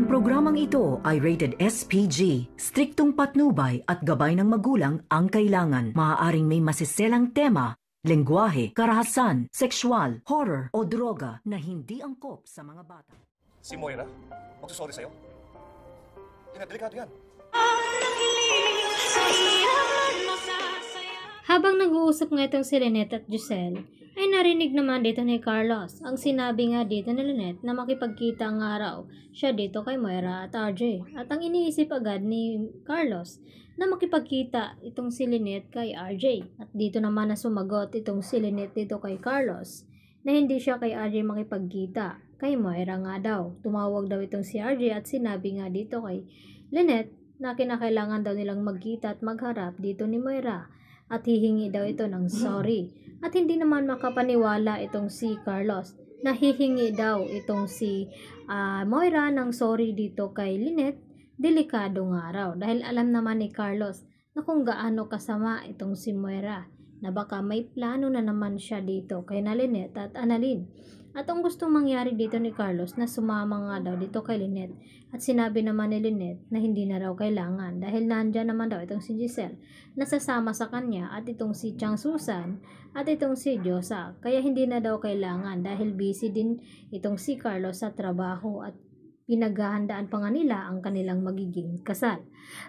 Ang programang ito ay rated SPG. Striktong patnubay at gabay ng magulang ang kailangan. Maaaring may masiselang tema, lengguwahe, karahasan, sexual, horror o droga na hindi angkop sa mga bata. Si Moira, magsusorry sa'yo. Inadelikado yan. Ang nagliliw sa'yo. Habang nag-uusap nga itong si Lynette at Giselle, ay narinig naman dito ni Carlos ang sinabi nga dito ni Lynette na makipagkita nga raw siya dito kay Moira at RJ. At ang iniisip agad ni Carlos na makipagkita itong si Lynette kay RJ. At dito naman na sumagot itong si Lynette dito kay Carlos na hindi siya kay RJ makipagkita kay Moira nga daw. Tumawag daw itong si RJ at sinabi nga dito kay Lynette na kinakailangan daw nilang magkita at magharap dito ni Moira at hihingi daw ito ng sorry. At hindi naman makapaniwala itong si Carlos. Nahihingi daw itong si uh, Moira ng sorry dito kay Lynette. Delikado nga raw dahil alam naman ni Carlos na kung gaano kasama itong si Moira na baka may plano na naman siya dito kay Nalinette at Analin. At ang gustong mangyari dito ni Carlos na sumama nga daw dito kay Lynette at sinabi naman ni Lynette na hindi na raw kailangan dahil nandyan naman daw itong si Giselle nasasama sa kanya at itong si Chang Susan at itong si Josa kaya hindi na daw kailangan dahil busy din itong si Carlos sa trabaho at pinaghahandaan pa nga nila ang kanilang magiging kasal.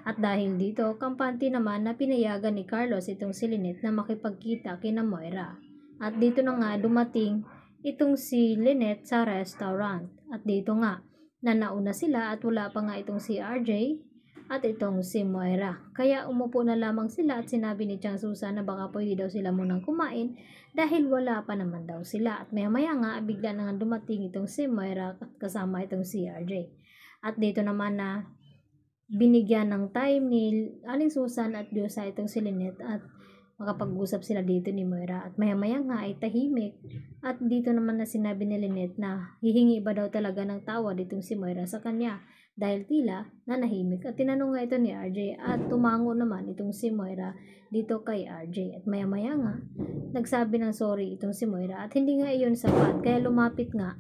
At dahil dito, kampante naman na pinayagan ni Carlos itong si Lynette na makipagkita kina Moira. At dito na nga dumating itong si Lynette sa restaurant. At dito nga, na nauna sila at wala pa nga itong si RJ at itong si Moira. Kaya umupo na lamang sila at sinabi ni Chang Susan na baka pwede daw sila munang kumain dahil wala pa naman daw sila. At maya maya nga, bigla na nga dumating itong si Moira at kasama itong si RJ. At dito naman na binigyan ng time ni Aling Susan at Diyosa itong si Lynette at Makapag-usap mm. sila dito ni Moira at maya-maya nga ay tahimik. At dito naman na sinabi ni Lynette na hihingi ba daw talaga ng tawad itong si Moira sa kanya dahil tila na nahimik at tinanong nga ito ni RJ at tumango naman itong si Moira dito kay RJ at maya-maya nga nagsabi ng sorry itong si Moira at hindi nga iyon sapat kaya lumapit nga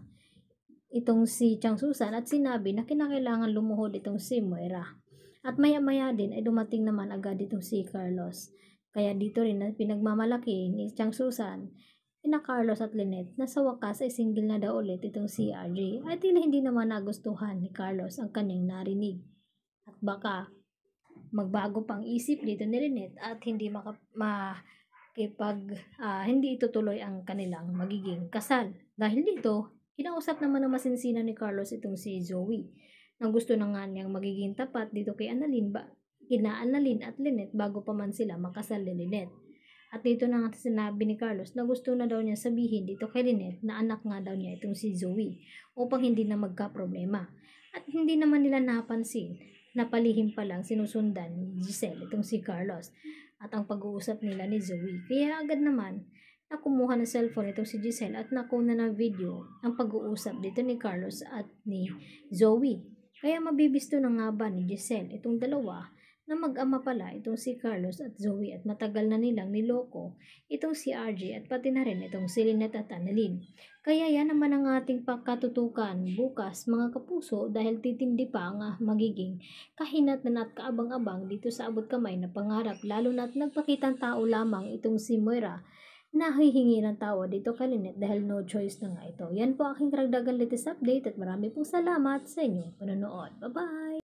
itong si Chang Susan at sinabi na kinakailangan lumuhod itong si Moira. At maya-maya din ay dumating naman agad itong si Carlos. Kaya dito rin na pinagmamalaki ni Chang Susan, ina eh, Carlos at Lynette na sa wakas ay single na daw ulit itong si RJ at tila hindi naman nagustuhan ni Carlos ang kanyang narinig. At baka magbago pang isip dito ni Lynette at hindi maka, makipag, uh, hindi itutuloy ang kanilang magiging kasal. Dahil dito, kinausap naman ng masinsina ni Carlos itong si Zoe. na gusto na nga niyang magiging tapat dito kay Annalyn ba kinaan na Lynn at Lynette bago pa man sila makasal ni Lynette. At dito na nga sinabi ni Carlos na gusto na daw niya sabihin dito kay Lynette na anak nga daw niya itong si Zoe upang hindi na magka-problema. At hindi naman nila napansin na palihim pa lang sinusundan ni Giselle itong si Carlos at ang pag-uusap nila ni Zoe. Kaya agad naman na kumuha ng cellphone itong si Giselle at nakuna ng video ang pag-uusap dito ni Carlos at ni Zoe. Kaya mabibisto na nga ba ni Giselle itong dalawa na mag-ama pala itong si Carlos at Zoe at matagal na nilang niloko itong si RJ at pati na rin itong si Lynette at Annalyn. Kaya yan naman ang ating pagkatutukan bukas mga kapuso dahil titindi pa ang ah, magiging kahinatan at kaabang-abang dito sa abot kamay na pangarap lalo na't nagpakitang tao lamang itong si Moira na hihingi ng tawad dito kay Lynette dahil no choice na nga ito. Yan po aking karagdagan latest update at marami pong salamat sa inyong panonood. Bye-bye!